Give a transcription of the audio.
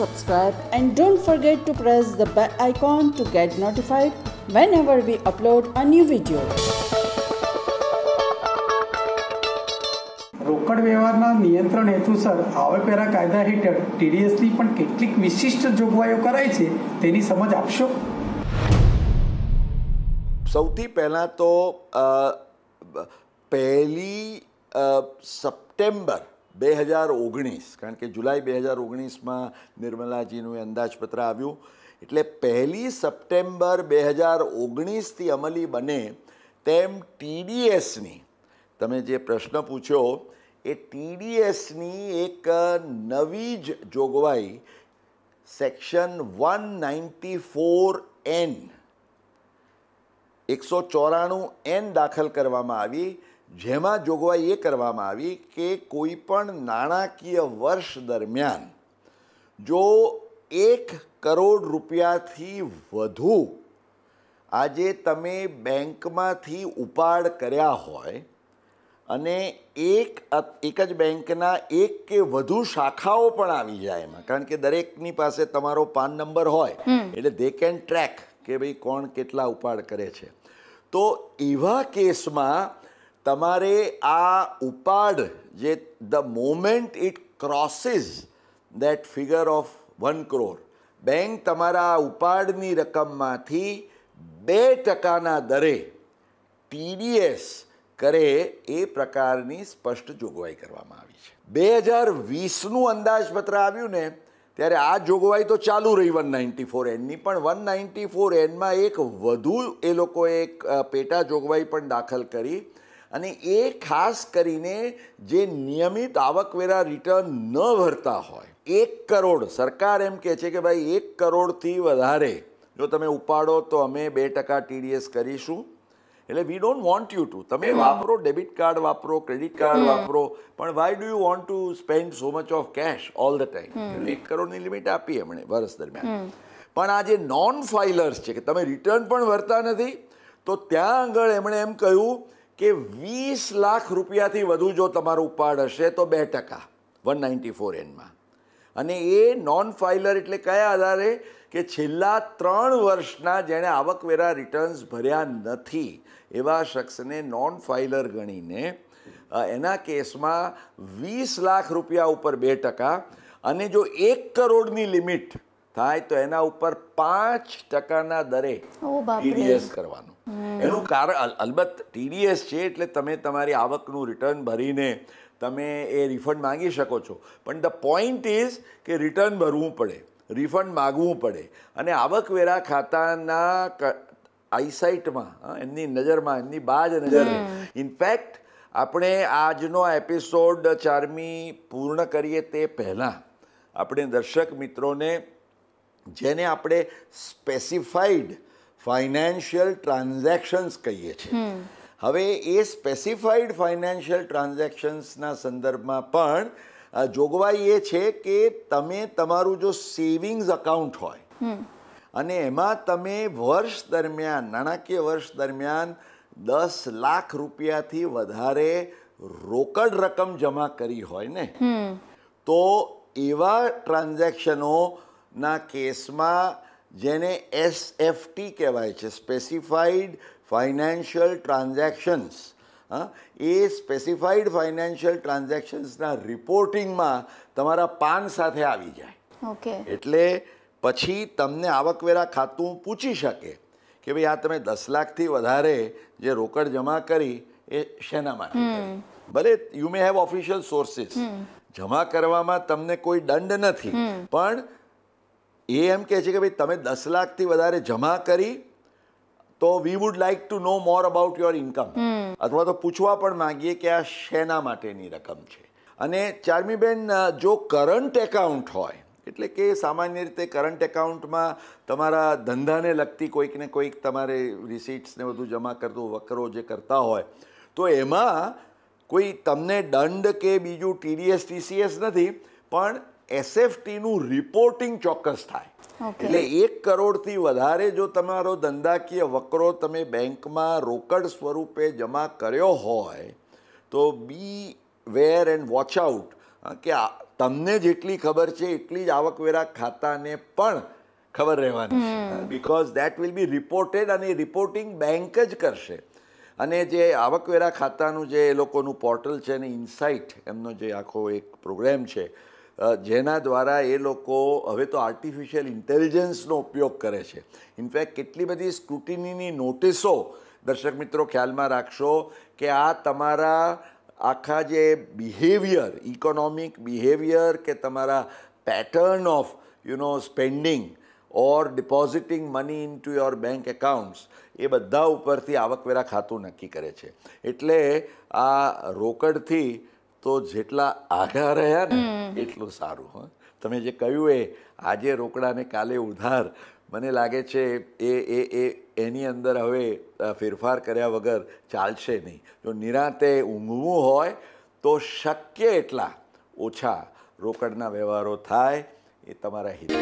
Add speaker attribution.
Speaker 1: subscribe and don't forget to press the bell icon to get notified whenever we upload a new video. રોકડ વ્યવહારના નિયંત્રણ હેતુસર આવકવેરા કાયદા હેઠળ ટીડીએસની પણ કેટલીક વિશિષ્ટ જોગવાઈઓ કરાઈ છે તેની સમજ આપશો સૌથી પહેલાં તો પહેલી સપ્ટેમ્બર બે હજાર ઓગણીસ કારણ કે જુલાઈ બે હજાર ઓગણીસમાં નિર્મલાજીનું અંદાજપત્ર આવ્યું એટલે પહેલી સપ્ટેમ્બર બે હજાર ઓગણીસથી અમલી બને તેમ ટીડીએસની તમે જે પ્રશ્ન પૂછ્યો એ ટીડીએસની એક નવી જ જોગવાઈ section one ninety four N એકસો ચોરાણું એન દાખલ કરવામાં આવી જેમાં જોગવાઈ એ કરવામાં આવી કે કોઈ પણ નાણાકીય વર્ષ દરમિયાન જો એક કરોડ રૂપિયાથી વધુ આજે તમે બેંકમાંથી ઉપાડ કર્યા હોય અને એક એક જ બેંકના એક કે વધુ શાખાઓ પણ આવી જાય એમાં કારણ કે દરેકની પાસે તમારો પાન નંબર હોય એટલે ધે કેન ટ્રેક કે ભાઈ કોણ કેટલા ઉપાડ કરે છે તો એવા કેસમાં તમારે આ ઉપાડ જે the moment it crosses that figure of one crore bank તમારા ઉપાડની રકમમાંથી બે ટકાના દરે ટીડીએસ કરે એ પ્રકારની સ્પષ્ટ જોગવાઈ કરવામાં આવી છે બે હજાર વીસનું અંદાજપત્ર આવ્યું ને ત્યારે આ જોગવાઈ તો ચાલુ રહી વન નાઇન્ટી ફોર એનની પણ વન નાઇન્ટી ફોર એનમાં એક વધુ એ લોકોએ એક પેટા જોગવાઈ પણ દાખલ કરી અને એ ખાસ કરીને જે નિયમિત આવકવેરા રિટર્ન ન ભરતા હોય એક કરોડ સરકાર એમ કહે છે કે ભાઈ એક કરોડથી વધારે જો તમે ઉપાડો તો અમે બે ટકા ટીડીએસ કરીશું એટલે we don't want you to તમે વાપરો ડેબિટ કાર્ડ વાપરો ક્રેડિટ કાર્ડ વાપરો પણ why do you want to spend so much of cash all the time એક કરોડની લિમિટ આપી એમણે વર્ષ દરમિયાન પણ આ જે નોન ફાઇલર્સ છે કે તમે રિટર્ન પણ ભરતા નથી તો ત્યાં આગળ એમણે એમ કહ્યું કે વીસ લાખ રૂપિયાથી વધુ જો તમારું ઉપાડ હશે તો બે ટકા વન નાઇન્ટી ફોર એનમાં અને એ નોન ફાઇલર એટલે કયા આધારે કે છેલ્લા ત્રણ વર્ષના જેણે આવકવેરા રિટર્ન્સ ભર્યા નથી એવા શખ્સને નોન ફાઇલર ગણીને એના કેસમાં વીસ લાખ રૂપિયા ઉપર બે ટકા અને જો એક કરોડની લિમિટ થાય તો એના ઉપર પાંચ ટકાના દરે ટીડીએસ કરવાનું એનું કારણ અલબત્ત ટીડીએસ છે એટલે તમે તમારી આવકનું રિટર્ન ભરીને તમે એ રિફંડ માગી શકો છો પણ ધ પોઈન્ટ ઇઝ કે રિટર્ન ભરવું પડે રિફંડ માગવું પડે અને આવકવેરા ખાતાના આઈસાઇટમાં એમની નજરમાં એમની બાજ નજર ઇનફેક્ટ આપણે આજનો એપિસોડ ચારમી પૂર્ણ કરીએ તે પહેલાં આપણે દર્શક મિત્રોને જેને આપણે સ્પેસિફાઈડ ફાઇનાન્શિયલ ટ્રાન્ઝેક્શન્સ કહીએ છીએ હવે એ સ્પેસિફાઈડ ફાઇનાન્શિયલ ટ્રાન્ઝેક્શન્સના સંદર્ભમાં પણ જોગવાઈ એ છે કે તમે તમારું જો સેવિંગ્સ અકાઉન્ટ હોય અને એમાં તમે વર્ષ દરમિયાન નાણાકીય વર્ષ દરમિયાન દસ લાખ રૂપિયાથી વધારે રોકડ રકમ જમા કરી હોય ને તો એવા ટ્રાન્ઝેક્શનો ના કેસમાં જેને એસએફટી કહેવાય છે સ્પેસિફાઈડ ફાઇનાન્શિયલ ટ્રાન્ઝેક્શન્સ એ સ્પેસિફાઈડ ફાઇનાન્શિયલ ટ્રાન્ઝેક્શન્સના રિપોર્ટિંગમાં તમારા પાન સાથે આવી જાય ઓકે એટલે પછી તમને આવકવેરા ખાતું પૂછી શકે કે ભાઈ આ તમે દસ લાખથી વધારે જે રોકડ જમા કરી એ શેના માટે ભલે you may have official sources જમા કરવામાં તમને કોઈ દંડ નથી પણ એ એમ કહે છે કે ભાઈ તમે દસ લાખથી વધારે જમા કરી તો we would like to know more about your income અથવા તો પૂછવા પણ માગીએ કે આ શેના માટેની રકમ છે અને ચાર્મીબેન જો કરંટ એકાઉન્ટ હોય એટલે કે સામાન્ય રીતે કરંટ એકાઉન્ટમાં તમારા ધંધાને લગતી કોઈક ને કોઈક તમારે રિસીટ્સને બધું જમા કરતું વકરો જે કરતા હોય તો એમાં કોઈ તમને દંડ કે બીજું ટીડીએસ ટીસીએસ નથી પણ એસએફટીનું રિપોર્ટિંગ ચોક્કસ થાય એટલે એક કરોડથી વધારે જો તમારો ધંધાકીય વકરો તમે બેંકમાં રોકડ સ્વરૂપે જમા કર્યો હોય તો be aware and watch out કે તમને જેટલી ખબર છે એટલી જ આવકવેરા ખાતાને પણ ખબર રહેવાની because that will be reported અને રિપોર્ટિંગ બેંક જ કરશે અને જે આવકવેરા ખાતાનું જે એ લોકોનું પોર્ટલ છે અને ઇન્સાઇટ એમનો જે આખો એક પ્રોગ્રામ છે જેના દ્વારા એ લોકો હવે તો આર્ટિફિશિયલ ઇન્ટેલિજન્સનો ઉપયોગ કરે છે ઇનફેક્ટ કેટલી બધી સ્ક્રુટિનીની નોટિસો દર્શક મિત્રો ખ્યાલમાં રાખશો કે આ તમારા આખા જે બિહેવિયર ઇકોનોમિક બિહેવિયર કે તમારા pattern of you know spending or depositing money into your bank accounts એ બધા ઉપરથી આવકવેરા ખાતું નક્કી કરે છે એટલે આ રોકડથી તો જેટલા આઘા રહ્યા ને એટલું સારું હં તમે જે કહ્યું એ આજે રોકડાને કાલે ઉધાર મને લાગે છે એ એ એ એની અંદર હવે ફેરફાર કર્યા વગર ચાલશે નહીં જો નિરાંતે ઊંઘવું હોય તો શક્ય એટલા ઓછા રોકડના વ્યવહારો થાય એ તમારા હિત